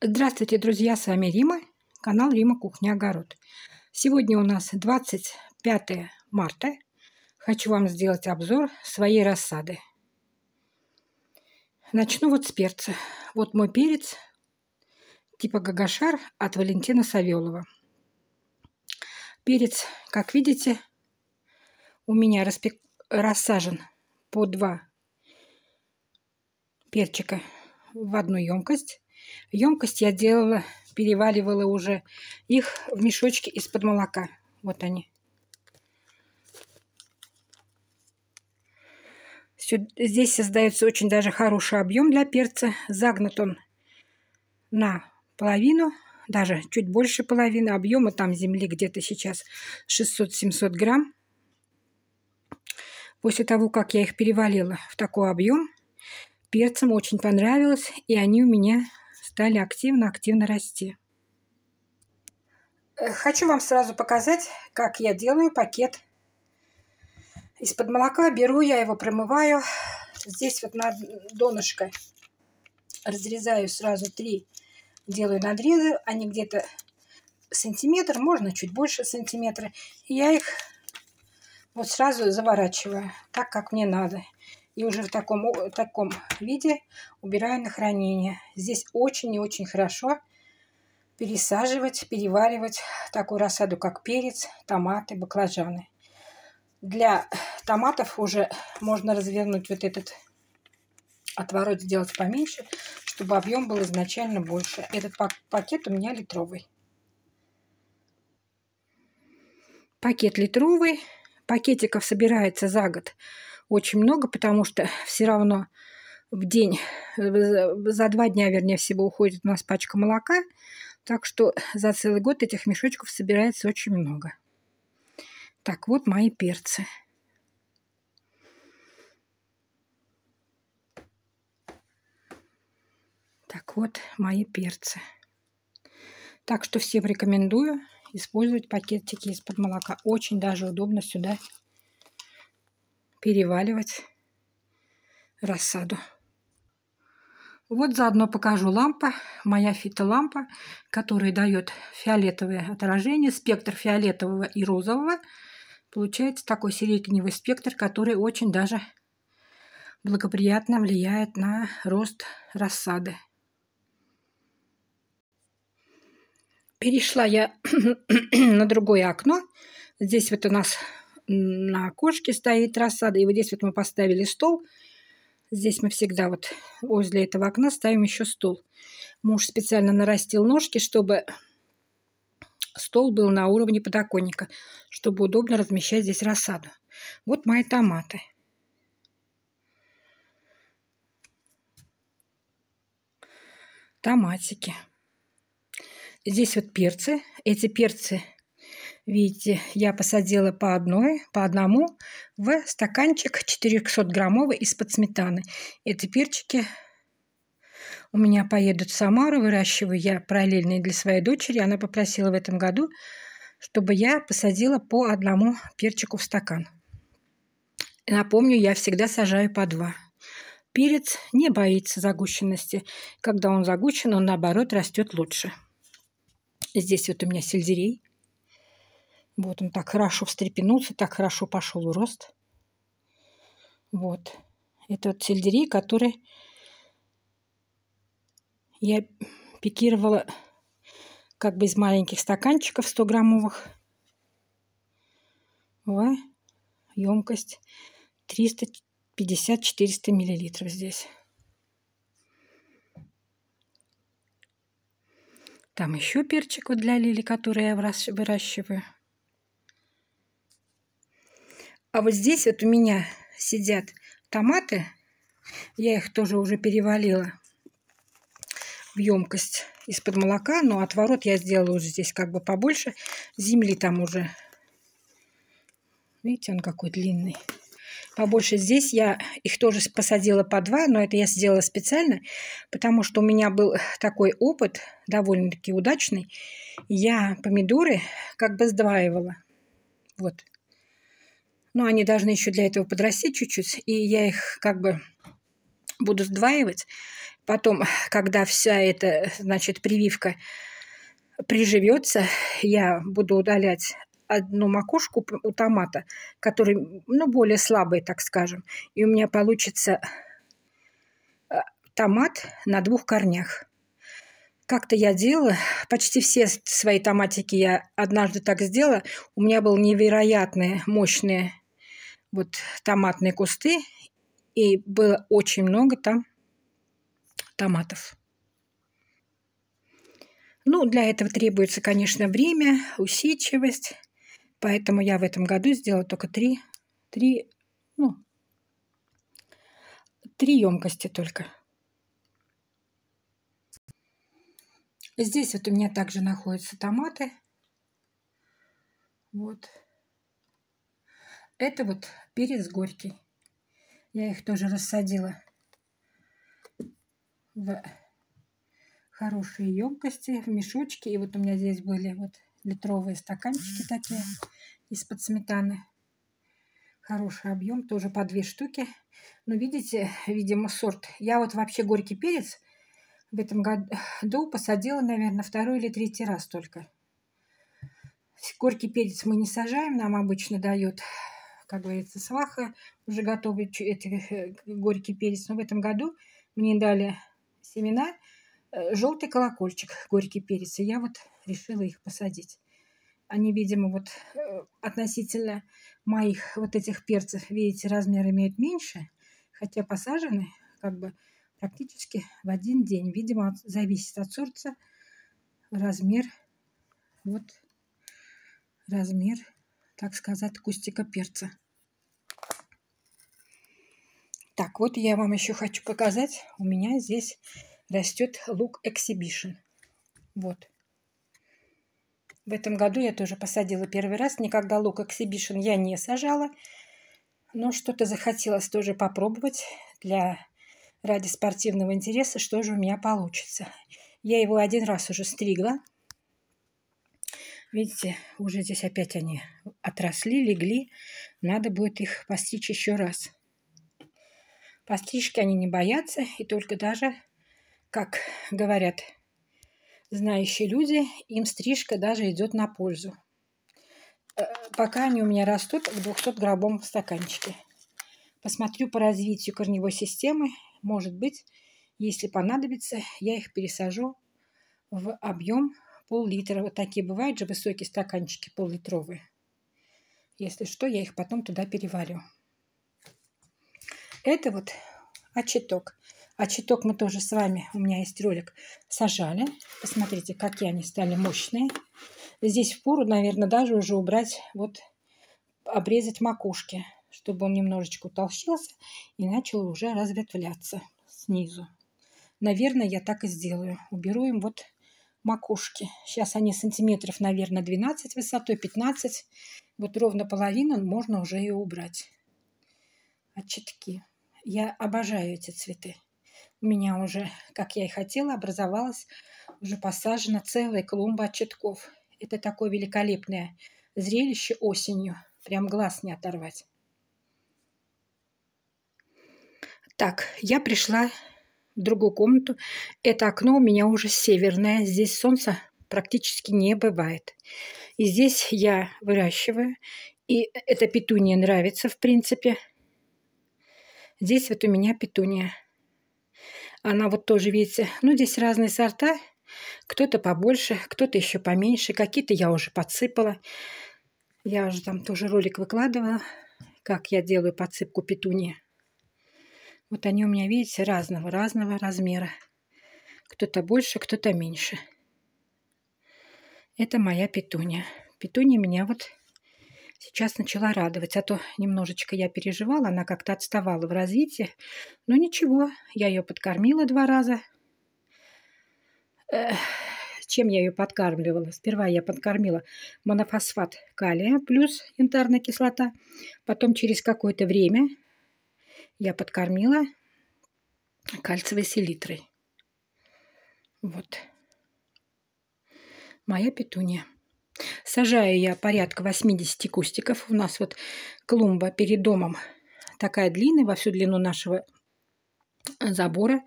Здравствуйте, друзья, с вами Рима, канал Рима Кухня Огород. Сегодня у нас 25 марта. Хочу вам сделать обзор своей рассады. Начну вот с перца. Вот мой перец типа гагашар от Валентина Савелова. Перец, как видите, у меня распек... рассажен по два перчика в одну емкость Емкость я делала, переваливала уже их в мешочки из-под молока. Вот они. Здесь создается очень даже хороший объем для перца. Загнут он на половину, даже чуть больше половины объема. Там земли где-то сейчас 600-700 грамм. После того, как я их перевалила в такой объем, перцам очень понравилось, и они у меня стали активно-активно расти. Э, хочу вам сразу показать, как я делаю пакет из-под молока. Беру я его, промываю. Здесь вот на донышко разрезаю сразу три, делаю надрезы. Они где-то сантиметр, можно чуть больше сантиметра. И я их вот сразу заворачиваю, так как мне надо. И уже в таком, в таком виде убираю на хранение. Здесь очень и очень хорошо пересаживать, переваривать такую рассаду, как перец, томаты, баклажаны. Для томатов уже можно развернуть вот этот отворот, сделать поменьше, чтобы объем был изначально больше. Этот пакет у меня литровый. Пакет литровый. Пакетиков собирается за год очень много, потому что все равно в день, за два дня, вернее всего, уходит у нас пачка молока, так что за целый год этих мешочков собирается очень много. Так, вот мои перцы. Так вот мои перцы. Так что всем рекомендую использовать пакетики из-под молока. Очень даже удобно сюда переваливать рассаду. Вот заодно покажу лампа, моя фитолампа, которая дает фиолетовое отражение, спектр фиолетового и розового. Получается такой сиреневый спектр, который очень даже благоприятно влияет на рост рассады. Перешла я на другое окно. Здесь вот у нас на окошке стоит рассада. И вот здесь вот мы поставили стол. Здесь мы всегда вот возле этого окна ставим еще стол. Муж специально нарастил ножки, чтобы стол был на уровне подоконника, чтобы удобно размещать здесь рассаду. Вот мои томаты. Томатики. Здесь вот перцы. Эти перцы – Видите, э, я посадила по одной, по одному в стаканчик 400-граммовый из-под сметаны. Эти перчики у меня поедут в Самару, выращиваю я параллельные для своей дочери. Она попросила в этом году, чтобы я посадила по одному перчику в стакан. Напомню, я всегда сажаю по два. Перец не боится загущенности. Когда он загущен, он наоборот растет лучше. Здесь вот у меня сельдерей вот он так хорошо встрепенулся, так хорошо пошел рост. Вот. Это вот сельдерей, который я пикировала как бы из маленьких стаканчиков 100-граммовых в емкость 350-400 миллилитров здесь. Там еще перчик вот для лили, который я выращиваю. А вот здесь вот у меня сидят томаты. Я их тоже уже перевалила в емкость из-под молока. Но отворот я сделала уже здесь как бы побольше. Земли там уже. Видите, он какой длинный. Побольше здесь я их тоже посадила по два, но это я сделала специально, потому что у меня был такой опыт, довольно-таки удачный. Я помидоры как бы сдваивала. Вот. Но ну, они должны еще для этого подрасти чуть-чуть, и я их как бы буду сдваивать. Потом, когда вся эта, значит, прививка приживется, я буду удалять одну макушку у томата, который, ну, более слабый, так скажем. И у меня получится э, томат на двух корнях. Как-то я делала, почти все свои томатики я однажды так сделала. У меня были невероятные мощные вот томатные кусты, и было очень много там томатов. Ну, для этого требуется, конечно, время, усидчивость, поэтому я в этом году сделала только три, три, ну, три емкости только. Здесь вот у меня также находятся томаты. Вот. Это вот перец горький. Я их тоже рассадила в хорошие емкости, в мешочки. И вот у меня здесь были вот литровые стаканчики такие из-под сметаны. Хороший объем, тоже по две штуки. Но видите, видимо, сорт. Я вот вообще горький перец в этом году посадила, наверное, второй или третий раз только. Горький перец мы не сажаем, нам обычно дают как говорится, сваха, уже готовый эти, э, горький перец. Но в этом году мне дали семена э, желтый колокольчик, горький перец. И я вот решила их посадить. Они, видимо, вот э, относительно моих вот этих перцев, видите, размер имеют меньше, хотя посажены как бы практически в один день. Видимо, от, зависит от сорта размер, вот размер так сказать, кустика перца. Так, вот я вам еще хочу показать. У меня здесь растет лук Exhibition. Вот. В этом году я тоже посадила первый раз. Никогда лук Exhibition я не сажала. Но что-то захотелось тоже попробовать для ради спортивного интереса, что же у меня получится. Я его один раз уже стригла. Видите, уже здесь опять они отросли, легли. Надо будет их постричь еще раз. Пострижки они не боятся, и только даже, как говорят знающие люди, им стрижка даже идет на пользу. Э, пока они у меня растут в 200-граммовом стаканчике. Посмотрю по развитию корневой системы. Может быть, если понадобится, я их пересажу в объем пол-литра. Вот такие бывают же высокие стаканчики пол-литровые. Если что, я их потом туда переварю. Это вот очеток. Очеток мы тоже с вами, у меня есть ролик, сажали. Посмотрите, какие они стали мощные. Здесь впору, наверное, даже уже убрать, вот обрезать макушки, чтобы он немножечко утолщился и начал уже разветвляться снизу. Наверное, я так и сделаю. Уберу им вот макушки. Сейчас они сантиметров, наверное, 12 высотой, 15. Вот ровно половину можно уже и убрать от а Я обожаю эти цветы. У меня уже, как я и хотела, образовалась уже посажена целая клумба от Это такое великолепное зрелище осенью. Прям глаз не оторвать. Так, я пришла в другую комнату. Это окно у меня уже северное. Здесь солнца практически не бывает. И здесь я выращиваю. И эта петуния нравится, в принципе. Здесь вот у меня петуния. Она вот тоже, видите, ну здесь разные сорта. Кто-то побольше, кто-то еще поменьше. Какие-то я уже подсыпала. Я уже там тоже ролик выкладывала, как я делаю подсыпку петунии. Вот они у меня, видите, разного-разного размера. Кто-то больше, кто-то меньше. Это моя петуня. Петуня меня вот сейчас начала радовать. А то немножечко я переживала, она как-то отставала в развитии. Но ну, ничего, я ее подкормила два раза. Эх, чем я ее подкармливала? Сперва я подкормила монофосфат калия плюс янтарная кислота. Потом через какое-то время я подкормила кальциевой селитрой. Вот. Моя петуния. Сажаю я порядка 80 кустиков. У нас вот клумба перед домом такая длинная во всю длину нашего забора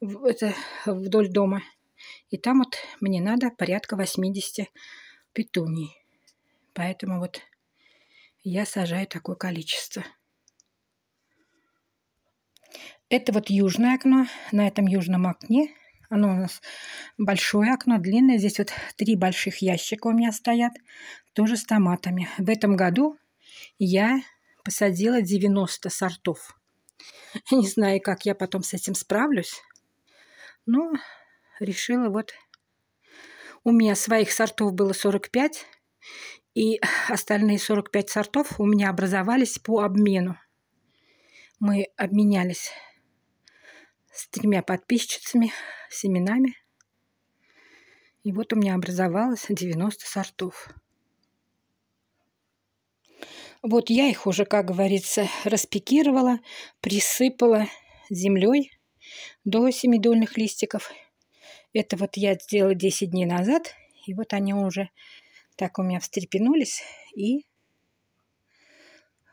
это, вдоль дома. И там вот мне надо порядка 80 петуний. Поэтому вот я сажаю такое количество. Это вот южное окно. На этом южном окне оно у нас большое окно, длинное. Здесь вот три больших ящика у меня стоят, тоже с томатами. В этом году я посадила 90 сортов. Не знаю, как я потом с этим справлюсь, но решила вот... У меня своих сортов было 45, и остальные 45 сортов у меня образовались по обмену. Мы обменялись с тремя подписчицами, семенами. И вот у меня образовалось 90 сортов. Вот я их уже, как говорится, распикировала, присыпала землей до семидольных листиков. Это вот я сделала 10 дней назад, и вот они уже так у меня встрепенулись и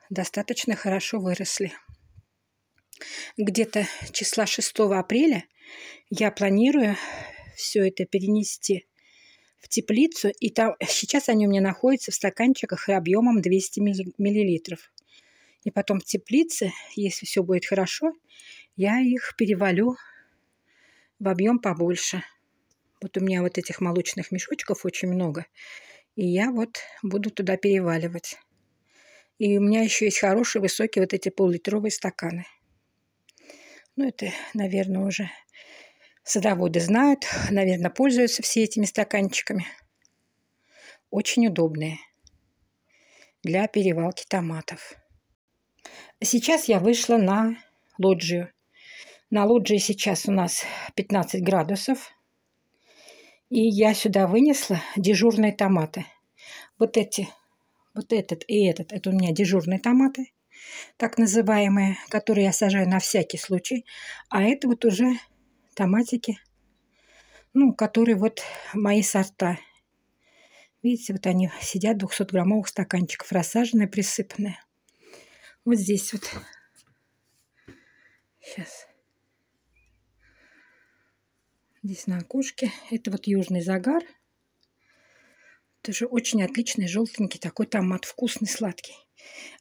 достаточно хорошо выросли где-то числа 6 апреля я планирую все это перенести в теплицу. И там, сейчас они у меня находятся в стаканчиках и объемом 200 мл. И потом в теплице, если все будет хорошо, я их перевалю в объем побольше. Вот у меня вот этих молочных мешочков очень много. И я вот буду туда переваливать. И у меня еще есть хорошие, высокие вот эти полулитровые стаканы. Ну, это, наверное, уже садоводы знают, наверное, пользуются все этими стаканчиками. Очень удобные для перевалки томатов. Сейчас я вышла на лоджию. На лоджии сейчас у нас 15 градусов. И я сюда вынесла дежурные томаты. Вот эти, вот этот и этот, это у меня дежурные томаты так называемые, которые я сажаю на всякий случай. А это вот уже томатики, ну, которые вот мои сорта. Видите, вот они сидят, 200-граммовых стаканчиков, рассаженные, присыпанные. Вот здесь вот. Сейчас. Здесь на окошке. Это вот южный загар. Тоже очень отличный желтенький такой томат, вкусный, сладкий.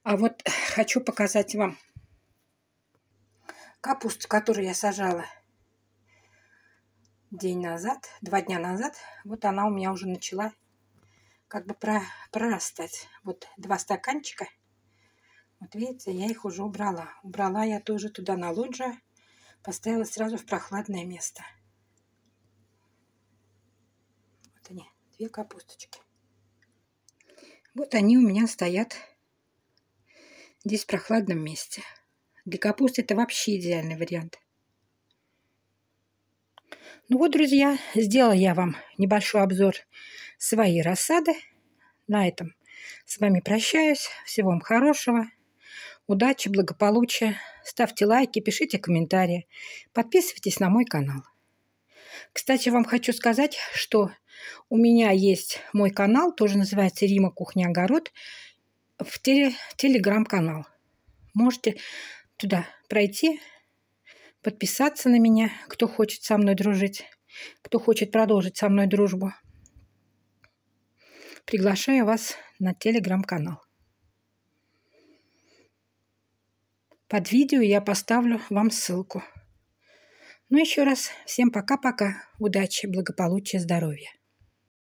А вот хочу показать вам капусту, которую я сажала день назад, два дня назад. Вот она у меня уже начала как бы про, прорастать. Вот два стаканчика. Вот видите, я их уже убрала. Убрала я тоже туда на лоджию. Поставила сразу в прохладное место. Вот они, две капусточки. Вот они у меня стоят Здесь в прохладном месте. Для капусты это вообще идеальный вариант. Ну вот, друзья, сделала я вам небольшой обзор своей рассады. На этом с вами прощаюсь. Всего вам хорошего. Удачи, благополучия. Ставьте лайки, пишите комментарии. Подписывайтесь на мой канал. Кстати, вам хочу сказать, что у меня есть мой канал, тоже называется «Рима Кухня Огород» в теле, телеграм-канал. Можете туда пройти, подписаться на меня, кто хочет со мной дружить, кто хочет продолжить со мной дружбу. Приглашаю вас на телеграм-канал. Под видео я поставлю вам ссылку. Ну еще раз всем пока-пока, удачи, благополучия, здоровья.